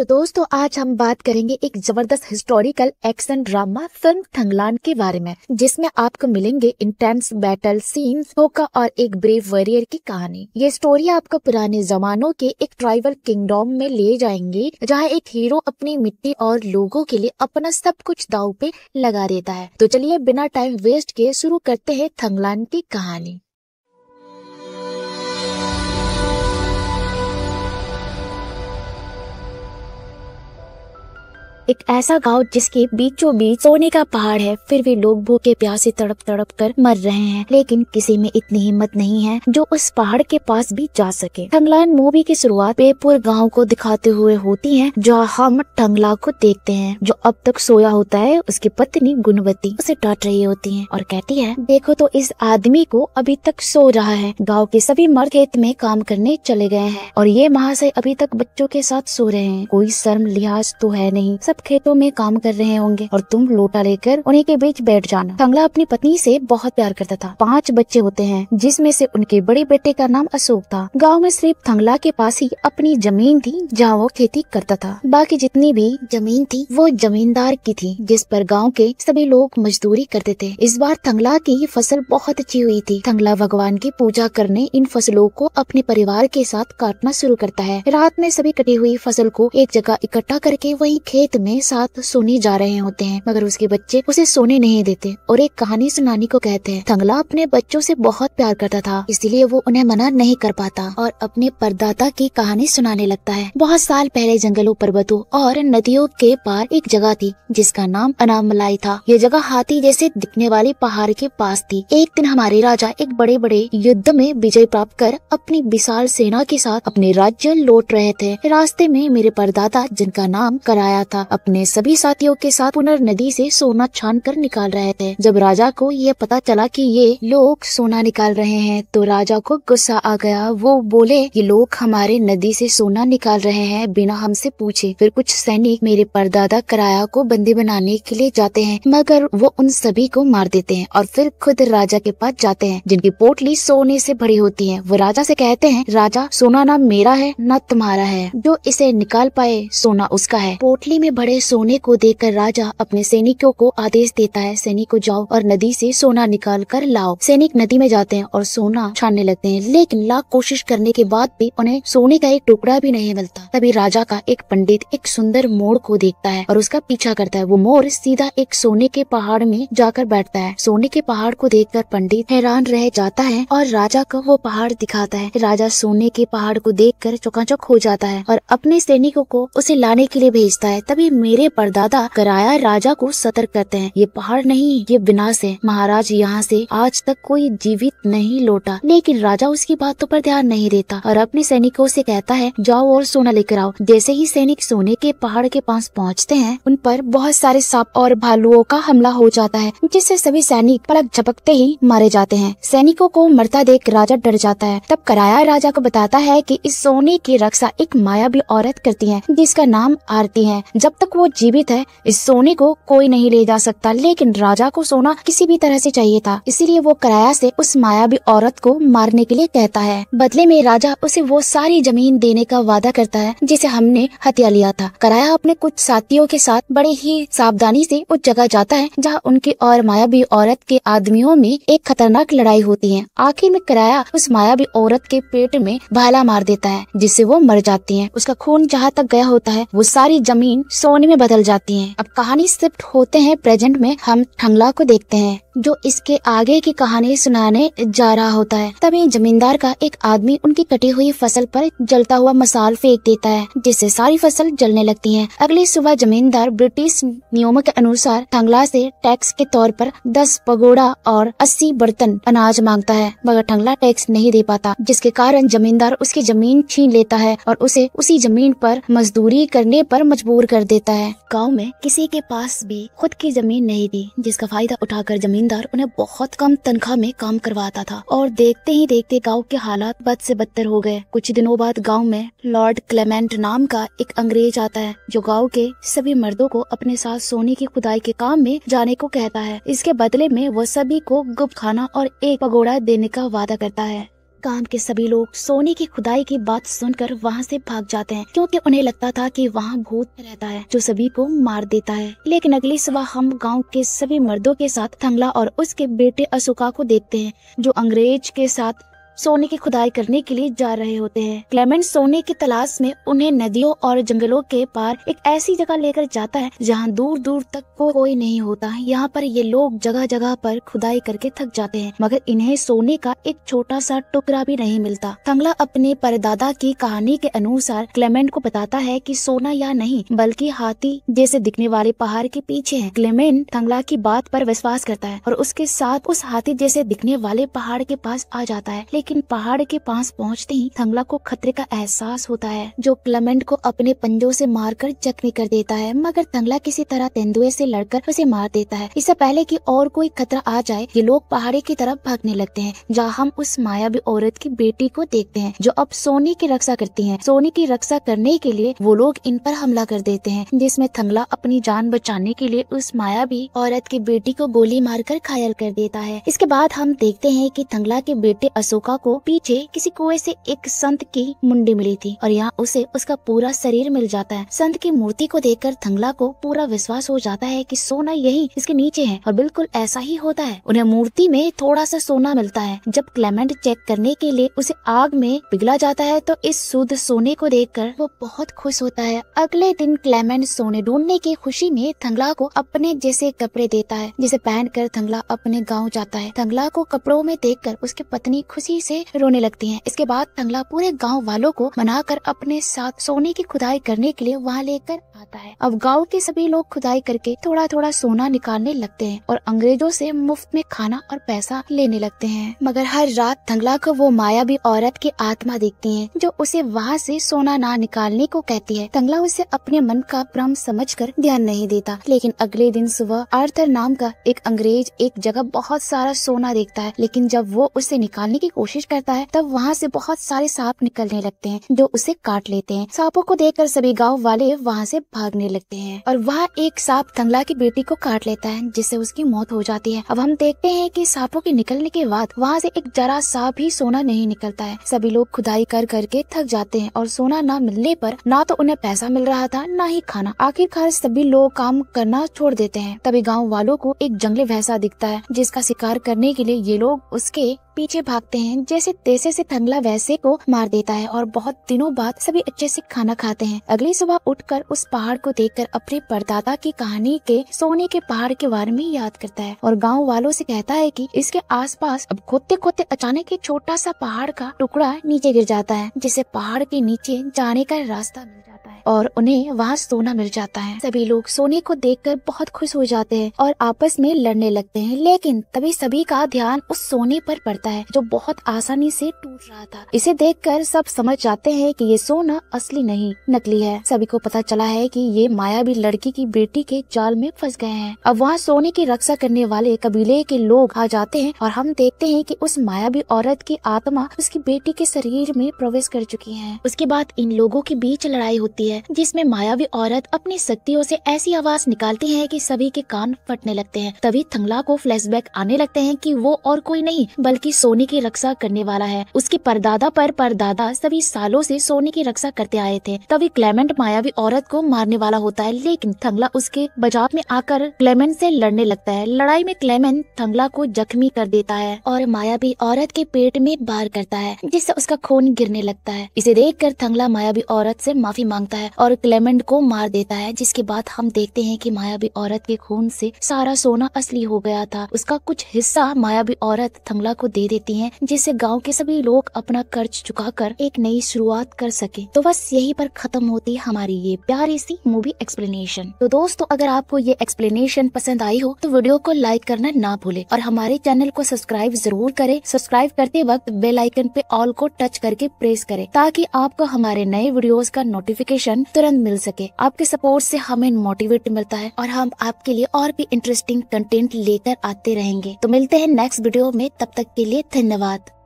तो दोस्तों आज हम बात करेंगे एक जबरदस्त historical action drama film Thangalaan के बारे में जिसमें आपको मिलेंगे इंटेंस बैटल सीन होका और एक ब्रेव वॉरियर की कहानी ये स्टोरी आपको पुराने जमानों के एक ट्राइबल किंगडम में ले जाएंगे जहाँ एक हीरो अपनी मिट्टी और लोगों के लिए अपना सब कुछ दाव पे लगा देता है तो चलिए बिना टाइम वेस्ट के शुरू करते हैं थंगलान की कहानी एक ऐसा गांव जिसके बीचों बीच सोने का पहाड़ है फिर भी लोग भूखे प्यासे तड़प तड़प कर मर रहे हैं लेकिन किसी में इतनी हिम्मत नहीं है जो उस पहाड़ के पास भी जा सके ठंगलान मूवी की शुरुआत बेपुर गांव को दिखाते हुए होती है जहाँ हम ठंगला को देखते हैं जो अब तक सोया होता है उसकी पत्नी गुणवती उसे डांट रही होती है और कहती है देखो तो इस आदमी को अभी तक सो रहा है गाँव के सभी मर्द खेत में काम करने चले गए हैं और ये महाशय अभी तक बच्चों के साथ सो रहे हैं कोई शर्म लिहाज तो है नहीं सब खेतों में काम कर रहे होंगे और तुम लोटा लेकर उन्हीं के बीच बैठ जाना कंगला अपनी पत्नी से बहुत प्यार करता था पांच बच्चे होते हैं जिसमें से उनके बड़े बेटे का नाम अशोक था गाँव में सिर्फ थंगला के पास ही अपनी जमीन थी जहाँ वो खेती करता था बाकी जितनी भी जमीन थी वो जमींदार की थी जिस पर गाँव के सभी लोग मजदूरी करते थे इस बार थंगला की फसल बहुत अच्छी हुई थी थंगला भगवान की पूजा करने इन फसलों को अपने परिवार के साथ काटना शुरू करता है रात में सभी कटी हुई फसल को एक जगह इकट्ठा करके वही खेत में साथ सोने जा रहे होते हैं मगर उसके बच्चे उसे सोने नहीं देते और एक कहानी सुनानी को कहते हैं थंगला अपने बच्चों से बहुत प्यार करता था इसलिए वो उन्हें मना नहीं कर पाता और अपने परदाता की कहानी सुनाने लगता है बहुत साल पहले जंगलों पर्वतों और नदियों के पार एक जगह थी जिसका नाम अनामलाई था ये जगह हाथी जैसे दिखने वाले पहाड़ के पास थी एक दिन हमारे राजा एक बड़े बड़े युद्ध में विजय प्राप्त कर अपनी विशाल सेना के साथ अपने राज्य लौट रहे थे रास्ते में मेरे परदाता जिनका नाम कराया था अपने सभी साथियों के साथ पुनर नदी से सोना छान कर निकाल रहे थे जब राजा को ये पता चला कि ये लोग सोना निकाल रहे हैं तो राजा को गुस्सा आ गया वो बोले ये लोग हमारे नदी से सोना निकाल रहे हैं बिना हमसे पूछे फिर कुछ सैनिक मेरे परदादा कराया को बंदी बनाने के लिए जाते हैं मगर वो उन सभी को मार देते हैं और फिर खुद राजा के पास जाते हैं जिनकी पोटली सोने से भरी होती है वो राजा से कहते हैं राजा सोना ना मेरा है न तुम्हारा है जो इसे निकाल पाए सोना उसका है पोटली में बड़े सोने को देकर राजा अपने सैनिकों को आदेश देता है सैनिक को जाओ और नदी से सोना निकाल कर लाओ सैनिक नदी में जाते हैं और सोना छानने लगते हैं लेकिन लाख कोशिश करने के बाद भी उन्हें सोने का एक टुकड़ा भी नहीं मिलता तभी राजा का एक पंडित एक सुंदर मोर को देखता है और उसका पीछा करता है वो मोर सीधा एक सोने के पहाड़ में जाकर बैठता है सोने के पहाड़ को कर पंडित हैरान रह जाता है और राजा को वो पहाड़ दिखाता है राजा सोने के पहाड़ को देख कर चौकाचौक हो जाता है और अपने सैनिकों को उसे लाने के लिए भेजता है तभी मेरे परदादा कराया राजा को सतर्क करते हैं ये पहाड़ नहीं ये विनाश है महाराज यहाँ से आज तक कोई जीवित नहीं लौटा लेकिन राजा उसकी बातों पर ध्यान नहीं देता और अपने सैनिकों से कहता है जाओ और सोना लेकर आओ जैसे ही सैनिक सोने के पहाड़ के पास पहुँचते हैं उन पर बहुत सारे सांप और भालुओं का हमला हो जाता है जिससे सभी सैनिक पलक झपकते ही मारे जाते हैं सैनिकों को मरता देख राजा डर जाता है तब कराया राजा को बताता है कि इस सोने की रक्षा एक मायावी औरत करती है जिसका नाम आरती है जब तक वो जीवित है इस सोने को कोई नहीं ले जा सकता लेकिन राजा को सोना किसी भी तरह से चाहिए था इसीलिए वो कराया से उस मायावी औरत को मारने के लिए कहता है बदले में राजा उसे वो सारी जमीन देने का वादा करता है जिसे हमने हत्या लिया था कराया अपने कुछ साथियों के साथ बड़े ही सावधानी से उस जगह जाता है जहाँ उनकी और मायावी औरत के आदमियों में एक खतरनाक लड़ाई होती है आखिर में कराया उस मायावी औरत के पेट में भाला मार देता है जिससे वो मर जाती है उसका खून जहाँ तक गया होता है वो सारी जमीन सोने में बदल जाती हैं। अब कहानी शिफ्ट होते हैं प्रेजेंट में हम ठंगला को देखते हैं जो इसके आगे की कहानी सुनाने जा रहा होता है तभी जमींदार का एक आदमी उनकी कटी हुई फसल पर जलता हुआ मसाल फेंक देता है जिससे सारी फसल जलने लगती है अगली सुबह जमींदार ब्रिटिश नियमों के अनुसार ठंगला से टैक्स के तौर पर 10 पगोड़ा और 80 बर्तन अनाज मांगता है मगर ठंगला टैक्स नहीं दे पाता जिसके कारण जमींदार उसकी जमीन छीन लेता है और उसे उसी जमीन पर मजदूरी करने पर मजबूर कर देता देता है गाँव में किसी के पास भी खुद की जमीन नहीं थी जिसका फायदा उठाकर जमींदार उन्हें बहुत कम तनख्वाह में काम करवाता था और देखते ही देखते गाँव के हालात बद से बदतर हो गए कुछ दिनों बाद गाँव में लॉर्ड क्लेमेंट नाम का एक अंग्रेज आता है जो गाँव के सभी मर्दों को अपने साथ सोने की खुदाई के काम में जाने को कहता है इसके बदले में वो सभी को गुप्त खाना और एक पगोड़ा देने का वादा करता है काम के सभी लोग सोने की खुदाई की बात सुनकर वहाँ से भाग जाते हैं क्योंकि उन्हें लगता था कि वहाँ भूत रहता है जो सभी को मार देता है लेकिन अगली सुबह हम गांव के सभी मर्दों के साथ थंगला और उसके बेटे अशोका को देखते हैं जो अंग्रेज के साथ सोने की खुदाई करने के लिए जा रहे होते हैं क्लेमेंट सोने की तलाश में उन्हें नदियों और जंगलों के पार एक ऐसी जगह लेकर जाता है जहाँ दूर दूर तक को कोई नहीं होता यहाँ पर ये लोग जगह जगह पर खुदाई करके थक जाते हैं मगर इन्हें सोने का एक छोटा सा टुकड़ा भी नहीं मिलता कंगला अपने परदादा की कहानी के अनुसार क्लेमेंट को बताता है की सोना या नहीं बल्कि हाथी जैसे दिखने वाले पहाड़ के पीछे है क्लेमेंट थंगला की बात आरोप विश्वास करता है और उसके साथ उस हाथी जैसे दिखने वाले पहाड़ के पास आ जाता है लेकिन लेकिन पहाड़ के पास पहुंचते ही थंगला को खतरे का एहसास होता है जो क्लमेंट को अपने पंजों से मारकर जख्मी कर देता है मगर थंगला किसी तरह तेंदुए से लड़कर उसे मार देता है इससे पहले कि और कोई खतरा आ जाए ये लोग पहाड़ी की तरफ भागने लगते हैं जहाँ हम उस मायावी औरत की बेटी को देखते हैं जो अब सोनी की रक्षा करती है सोनी की रक्षा करने के लिए वो लोग इन पर हमला कर देते हैं जिसमे थंगला अपनी जान बचाने के लिए उस मायावी औरत की बेटी को गोली कर घायल कर देता है इसके बाद हम देखते हैं की थंगला के बेटे अशोक गुफा को पीछे किसी कुएं से एक संत की मुंडी मिली थी और यहाँ उसे उसका पूरा शरीर मिल जाता है संत की मूर्ति को देखकर थंगला को पूरा विश्वास हो जाता है कि सोना यही इसके नीचे है और बिल्कुल ऐसा ही होता है उन्हें मूर्ति में थोड़ा सा सोना मिलता है जब क्लेमेंट चेक करने के लिए उसे आग में पिघला जाता है तो इस शुद्ध सोने को कर वो बहुत खुश होता है अगले दिन क्लेमेंट सोने ढूंढने की खुशी में थंगला को अपने जैसे कपड़े देता है जिसे पहनकर थंगला अपने गाँव जाता है थंगला को कपड़ों में देखकर उसकी पत्नी खुशी खुशी से रोने लगती हैं। इसके बाद तंगला पूरे गांव वालों को मनाकर अपने साथ सोने की खुदाई करने के लिए वहां लेकर पाता है अब गाँव के सभी लोग खुदाई करके थोड़ा थोड़ा सोना निकालने लगते हैं और अंग्रेजों से मुफ्त में खाना और पैसा लेने लगते हैं मगर हर रात धंगला को वो माया भी औरत की आत्मा देखती है जो उसे वहाँ से सोना ना निकालने को कहती है धंगला उसे अपने मन का भ्रम समझ कर ध्यान नहीं देता लेकिन अगले दिन सुबह आर्थर नाम का एक अंग्रेज एक जगह बहुत सारा सोना देखता है लेकिन जब वो उसे निकालने की कोशिश करता है तब वहाँ से बहुत सारे सांप निकलने लगते हैं जो उसे काट लेते हैं सांपों को देखकर सभी गाँव वाले वहाँ से भागने लगते हैं और वह एक सांप कंगला की बेटी को काट लेता है जिससे उसकी मौत हो जाती है अब हम देखते हैं कि सांपों के निकलने के बाद वहाँ से एक जरा सांप ही सोना नहीं निकलता है सभी लोग खुदाई कर करके थक जाते हैं और सोना न मिलने पर ना तो उन्हें पैसा मिल रहा था न ही खाना आखिरकार सभी लोग काम करना छोड़ देते हैं तभी गाँव वालों को एक जंगली भैंसा दिखता है जिसका शिकार करने के लिए ये लोग उसके पीछे भागते हैं जैसे तैसे से थंगला वैसे को मार देता है और बहुत दिनों बाद सभी अच्छे से खाना खाते हैं अगली सुबह उठकर उस पहाड़ को देखकर अपने परदादा की कहानी के सोने के पहाड़ के बारे में याद करता है और गाँव वालों से कहता है कि इसके आसपास अब खोते खोते अचानक एक छोटा सा पहाड़ का टुकड़ा नीचे गिर जाता है जिसे पहाड़ के नीचे जाने का रास्ता मिल जाता है और उन्हें वहाँ सोना मिल जाता है सभी लोग सोने को कर बहुत खुश हो जाते हैं और आपस में लड़ने लगते है लेकिन तभी सभी का ध्यान उस सोने पर पड़ता है जो बहुत आसानी से टूट रहा था इसे कर सब समझ जाते हैं की ये सोना असली नहीं नकली है सभी को पता चला है की ये माया भी लड़की की बेटी के जाल में फंस गए हैं अब वहाँ सोने की रक्षा करने वाले कबीले के लोग आ जाते हैं और हम देखते हैं कि उस मायावी औरत की आत्मा उसकी बेटी के शरीर में प्रवेश कर चुकी है उसके बाद इन लोगों के बीच लड़ाई होती है है जिसमें मायावी औरत अपनी शक्तियों से ऐसी आवाज निकालती है कि सभी के कान फटने लगते हैं तभी थंगला को फ्लैशबैक आने लगते हैं कि वो और कोई नहीं बल्कि सोने की रक्षा करने वाला है उसके परदादा पर परदादा सभी सालों से सोने की रक्षा करते आए थे तभी क्लेमेंट मायावी औरत को मारने वाला होता है लेकिन थंगला उसके बचाव में आकर क्लेमेंट से लड़ने लगता है लड़ाई में क्लेमेंट थंगला को जख्मी कर देता है और मायावी औरत के पेट में बार करता है जिससे उसका खून गिरने लगता है इसे देख कर थंगला मायावी औरत से माफी मांगता है है और क्लेमेंट को मार देता है जिसके बाद हम देखते हैं कि मायावी औरत के खून से सारा सोना असली हो गया था उसका कुछ हिस्सा मायावी औरत थमला को दे देती है जिससे गाँव के सभी लोग अपना कर्ज चुका कर एक नई शुरुआत कर सके तो बस यही पर खत्म होती है हमारी ये प्यारी सी मूवी एक्सप्लेनेशन तो दोस्तों अगर आपको ये एक्सप्लेनेशन पसंद आई हो तो वीडियो को लाइक करना ना भूले और हमारे चैनल को सब्सक्राइब जरूर करें सब्सक्राइब करते वक्त बेल आइकन पे ऑल को टच करके प्रेस करें ताकि आपको हमारे नए वीडियोस का नोटिफिकेशन नोटिफिकेशन तुरंत मिल सके आपके सपोर्ट से हमें मोटिवेट मिलता है और हम आपके लिए और भी इंटरेस्टिंग कंटेंट लेकर आते रहेंगे तो मिलते हैं नेक्स्ट वीडियो में तब तक के लिए धन्यवाद